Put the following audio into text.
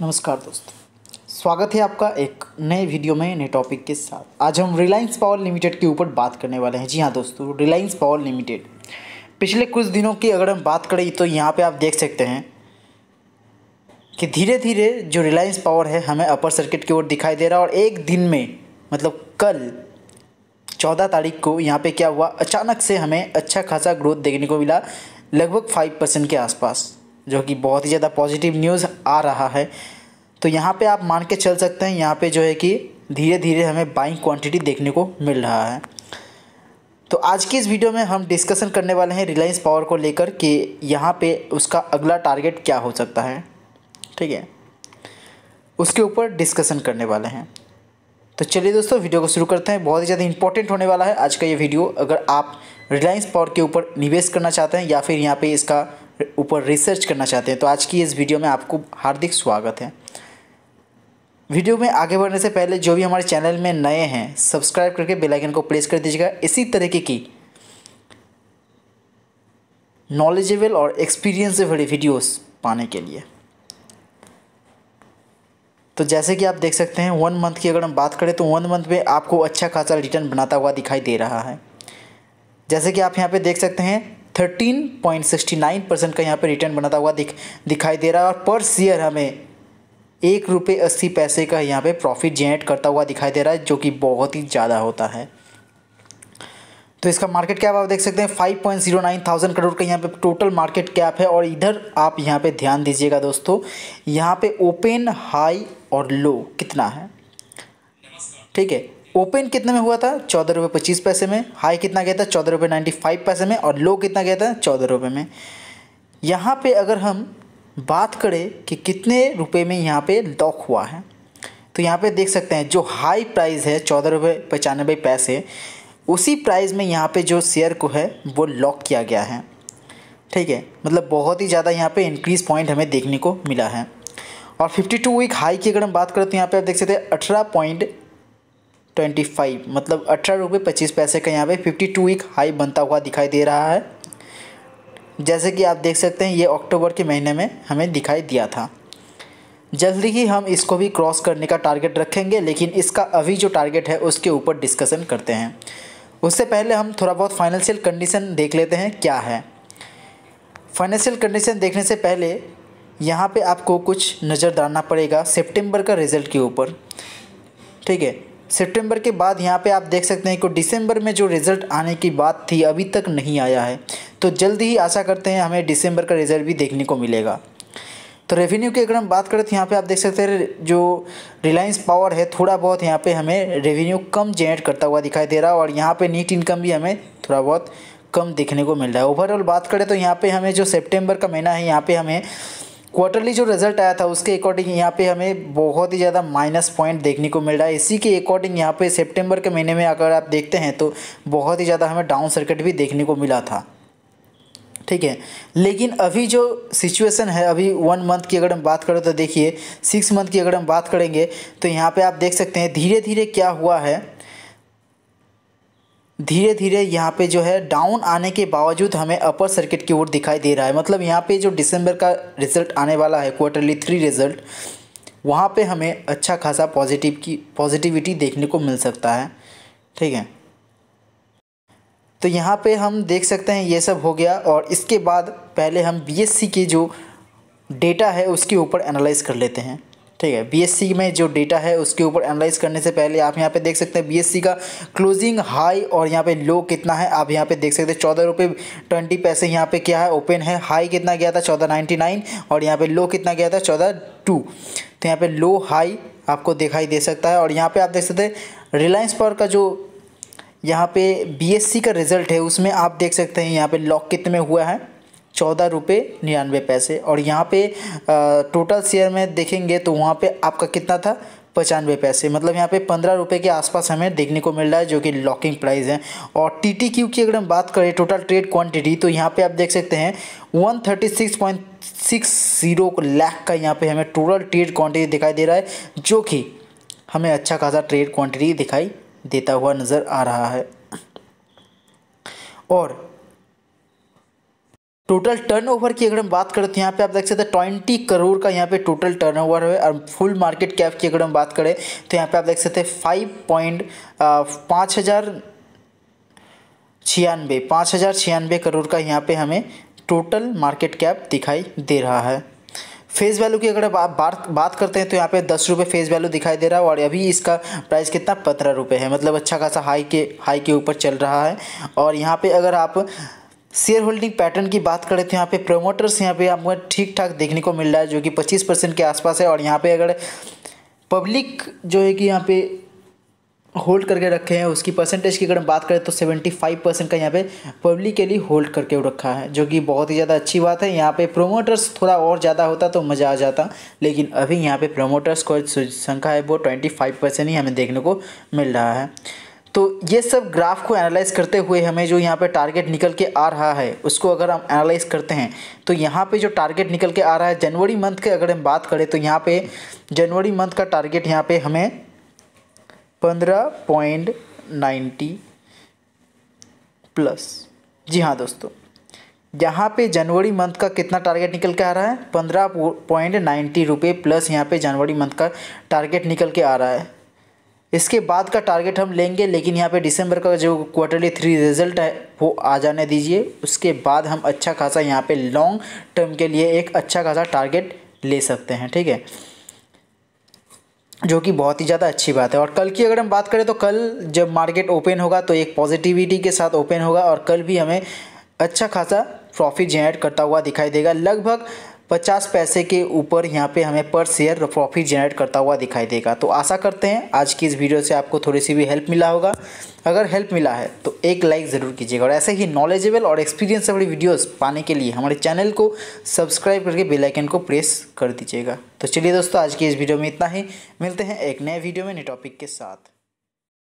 नमस्कार दोस्तों स्वागत है आपका एक नए वीडियो में नए टॉपिक के साथ आज हम रिलायंस पावर लिमिटेड के ऊपर बात करने वाले हैं जी हाँ दोस्तों रिलायंस पावर लिमिटेड पिछले कुछ दिनों की अगर हम बात करें तो यहाँ पे आप देख सकते हैं कि धीरे धीरे जो रिलायंस पावर है हमें अपर सर्किट की ओर दिखाई दे रहा और एक दिन में मतलब कल चौदह तारीख को यहाँ पर क्या हुआ अचानक से हमें अच्छा खासा ग्रोथ देखने को मिला लगभग फाइव परसेंट के आसपास जो कि बहुत ही ज़्यादा पॉजिटिव न्यूज़ आ रहा है तो यहाँ पे आप मान के चल सकते हैं यहाँ पे जो है कि धीरे धीरे हमें बाइंग क्वांटिटी देखने को मिल रहा है तो आज की इस वीडियो में हम डिस्कशन करने वाले हैं रिलायंस पावर को लेकर कि यहाँ पे उसका अगला टारगेट क्या हो सकता है ठीक है उसके ऊपर डिस्कशन करने वाले हैं तो चलिए दोस्तों वीडियो को शुरू करते हैं बहुत ही ज़्यादा इंपॉर्टेंट होने वाला है आज का ये वीडियो अगर आप रिलायंस पावर के ऊपर निवेश करना चाहते हैं या फिर यहाँ पे इसका ऊपर रिसर्च करना चाहते हैं तो आज की इस वीडियो में आपको हार्दिक स्वागत है वीडियो में आगे बढ़ने से पहले जो भी हमारे चैनल में नए हैं सब्सक्राइब करके बेल आइकन को प्रेस कर दीजिएगा इसी तरीके की नॉलेजेबल और एक्सपीरियंस से भरे वीडियोस पाने के लिए तो जैसे कि आप देख सकते हैं वन मंथ की अगर हम बात करें तो वन मंथ में आपको अच्छा खासा रिटर्न बनाता हुआ दिखाई दे रहा है जैसे कि आप यहाँ पे देख सकते हैं 13.69 परसेंट का यहाँ पे रिटर्न बनाता हुआ दिख दिखाई दे रहा है और पर शेयर हमें एक रुपये अस्सी पैसे का यहाँ पे प्रॉफिट जेनरेट करता हुआ दिखाई दे रहा है जो कि बहुत ही ज़्यादा होता है तो इसका मार्केट कैप आप देख सकते हैं five point zero nine thousand crore का यहाँ पे टोटल मार्केट कैप है और इधर आप यहाँ पे ध्यान दीजिएगा दोस्तों यहाँ पे ओपन हाई और लो कितना है ठीक है ओपन कितने में हुआ था चौदह रुपये पच्चीस पैसे में हाई कितना गया था चौदह रुपये नाइन्टी फाइव पैसे में और लो कितना गया था चौदह रुपये में यहाँ पे अगर हम बात करें कि कितने रुपए में यहाँ पे लॉक हुआ है तो यहाँ पे देख सकते हैं जो हाई प्राइस है चौदह रुपये पचानबे पैसे उसी प्राइस में यहाँ पे जो शेयर को है वो लॉक किया गया है ठीक है मतलब बहुत ही ज़्यादा यहाँ पे इंक्रीज पॉइंट हमें देखने को मिला है और 52 वीक हाई की अगर हम बात करें तो यहाँ पे आप देख सकते हैं अठारह पॉइंट ट्वेंटी फाइव मतलब अठारह रुपये पच्चीस पैसे का यहाँ पे फिफ्टी टू वीक हाई बनता हुआ दिखाई दे रहा है जैसे कि आप देख सकते हैं ये अक्टूबर के महीने में हमें दिखाई दिया था जल्दी ही हम इसको भी क्रॉस करने का टारगेट रखेंगे लेकिन इसका अभी जो टारगेट है उसके ऊपर डिस्कशन करते हैं उससे पहले हम थोड़ा बहुत फाइनेंशियल कंडीशन देख लेते हैं क्या है फाइनेंशियल कंडीशन देखने से पहले यहाँ पे आपको कुछ नज़र डालना पड़ेगा सितंबर का रिज़ल्ट के ऊपर ठीक है सितंबर के बाद यहाँ पे आप देख सकते हैं कि दिसंबर में जो रिज़ल्ट आने की बात थी अभी तक नहीं आया है तो जल्द ही आशा करते हैं हमें दिसंबर का रिज़ल्ट भी देखने को मिलेगा तो रेवेन्यू की अगर हम बात करें तो यहाँ पे आप देख सकते हैं जो रिलायंस पावर है थोड़ा बहुत यहाँ पे हमें रेवेन्यू कम जनरेट करता हुआ दिखाई दे रहा है और यहाँ पे नीट इनकम भी हमें थोड़ा बहुत कम देखने को मिल रहा है ओवरऑल बात करें तो यहाँ पे हमें जो सितंबर का महीना है यहाँ पे हमें क्वार्टरली जो रिजल्ट आया था उसके अकॉर्डिंग यहाँ पे हमें बहुत ही ज़्यादा माइनस पॉइंट देखने को मिल रहा है इसी के अकॉर्डिंग यहाँ पे सितंबर के महीने में अगर आप देखते हैं तो बहुत ही ज़्यादा हमें डाउन सर्किट भी देखने को मिला था ठीक है लेकिन अभी जो सिचुएशन है अभी वन मंथ की अगर हम बात करें तो देखिए सिक्स मंथ की अगर हम बात करेंगे तो यहाँ पर आप देख सकते हैं धीरे धीरे क्या हुआ है धीरे धीरे यहाँ पे जो है डाउन आने के बावजूद हमें अपर सर्किट की ओर दिखाई दे रहा है मतलब यहाँ पे जो दिसंबर का रिजल्ट आने वाला है क्वार्टरली थ्री रिजल्ट वहाँ पे हमें अच्छा खासा पॉजिटिव की पॉजिटिविटी देखने को मिल सकता है ठीक है तो यहाँ पे हम देख सकते हैं ये सब हो गया और इसके बाद पहले हम बी के जो डेटा है उसके ऊपर एनालाइज कर लेते हैं ठीक है बीएससी में जो डेटा है उसके ऊपर एनालाइज करने से पहले आप यहाँ पे देख सकते हैं बीएससी का क्लोजिंग हाई और यहाँ पे लो कितना है आप यहाँ पे देख सकते हैं चौदह रुपये ट्वेंटी पैसे यहाँ पे क्या है ओपन है हाई कितना गया था चौदह नाइन्टी नाइन और यहाँ पे लो कितना गया था चौदह टू तो यहाँ पे लो हाई आपको दिखाई दे सकता है और यहाँ पर आप देख सकते हैं रिलायंस पावर का जो यहाँ पर बी का रिजल्ट है उसमें आप देख सकते हैं यहाँ पर लॉक कितने में हुआ है चौदह रुपये निन्यानवे पैसे और यहाँ पे टोटल शेयर में देखेंगे तो वहाँ पे आपका कितना था पचानवे पैसे मतलब यहाँ पे पंद्रह रुपये के आसपास हमें देखने को मिल रहा है जो कि लॉकिंग प्राइस है और टी टी क्यू की अगर हम बात करें टोटल ट्रेड क्वांटिटी तो यहाँ पे आप देख सकते हैं one thirty six point six zero lakh का यहाँ पे हमें टोटल ट्रेड क्वांटिटी दिखाई दे रहा है जो कि हमें अच्छा खासा ट्रेड क्वान्टिटी दिखाई देता हुआ नज़र आ रहा है और टोटल टर्नओवर की अगर हम बात करें तो यहाँ पे आप देख सकते हैं ट्वेंटी करोड़ का यहाँ पे टोटल टर्नओवर है और फुल मार्केट कैप की अगर हम बात करें तो यहाँ पे आप देख सकते हैं फाइव पॉइंट पाँच हज़ार छियानवे पाँच हज़ार छियानवे करोड़ का यहाँ पे हमें टोटल मार्केट कैप दिखाई दे रहा है फेस वैल्यू की अगर आप बात बात करते हैं तो यहाँ पे दस रुपये फेस वैल्यू दिखाई दे रहा है और अभी इसका प्राइस कितना पंद्रह रुपये है मतलब अच्छा खासा हाई के हाई के ऊपर चल रहा है और यहाँ पे अगर आप शेयर होल्डिंग पैटर्न की बात करें तो यहाँ पे प्रोमोटर्स यहाँ पे आपको ठीक ठाक देखने को मिल रहा है जो कि 25 परसेंट के आसपास है और यहाँ पे अगर पब्लिक जो है कि यहाँ पे होल्ड करके रखे हैं उसकी परसेंटेज की अगर बात करें तो 75 परसेंट का यहाँ पे पब्लिक के लिए होल्ड करके रखा है जो कि बहुत ही ज़्यादा अच्छी बात है यहाँ पर प्रोमोटर्स थोड़ा और ज़्यादा होता तो मज़ा आ जाता लेकिन अभी यहाँ पर प्रोमोटर्स को संख्या है वो ट्वेंटी परसेंट ही हमें देखने को मिल रहा है तो ये सब ग्राफ को एनालाइज करते हुए हमें जो यहाँ पे टारगेट निकल के आ रहा है उसको अगर हम एनालाइज करते हैं तो यहाँ पे जो टारगेट निकल के आ रहा है जनवरी मंथ के अगर हम बात करें तो यहाँ पे जनवरी मंथ का टारगेट यहाँ पे हमें पंद्रह पॉइंट नाइन्टी प्लस जी हाँ दोस्तों यहाँ पे जनवरी मंथ का कितना टारगेट निकल के आ रहा है पंद्रह पॉइंट नाइन्टी रुपये प्लस यहाँ पे जनवरी मंथ का टारगेट निकल के आ रहा है इसके बाद का टारगेट हम लेंगे लेकिन यहाँ पे दिसंबर का जो क्वार्टरली थ्री रिजल्ट है वो आ जाने दीजिए उसके बाद हम अच्छा खासा यहाँ पे लॉन्ग टर्म के लिए एक अच्छा खासा टारगेट ले सकते हैं ठीक है जो कि बहुत ही ज़्यादा अच्छी बात है और कल की अगर हम बात करें तो कल जब मार्केट ओपन होगा तो एक पॉजिटिविटी के साथ ओपन होगा और कल भी हमें अच्छा खासा प्रॉफिट जनरेट करता हुआ दिखाई देगा लगभग पचास पैसे के ऊपर यहाँ पे हमें पर शेयर प्रॉफिट जनरेट करता हुआ दिखाई देगा तो आशा करते हैं आज की इस वीडियो से आपको थोड़ी सी भी हेल्प मिला होगा अगर हेल्प मिला है तो एक लाइक ज़रूर कीजिएगा और ऐसे ही नॉलेजेबल और एक्सपीरियंस वाली वीडियोस पाने के लिए हमारे चैनल को सब्सक्राइब करके बेल आइकन को प्रेस कर दीजिएगा तो चलिए दोस्तों आज की इस वीडियो में इतना ही मिलते हैं एक नए वीडियो में नए टॉपिक के साथ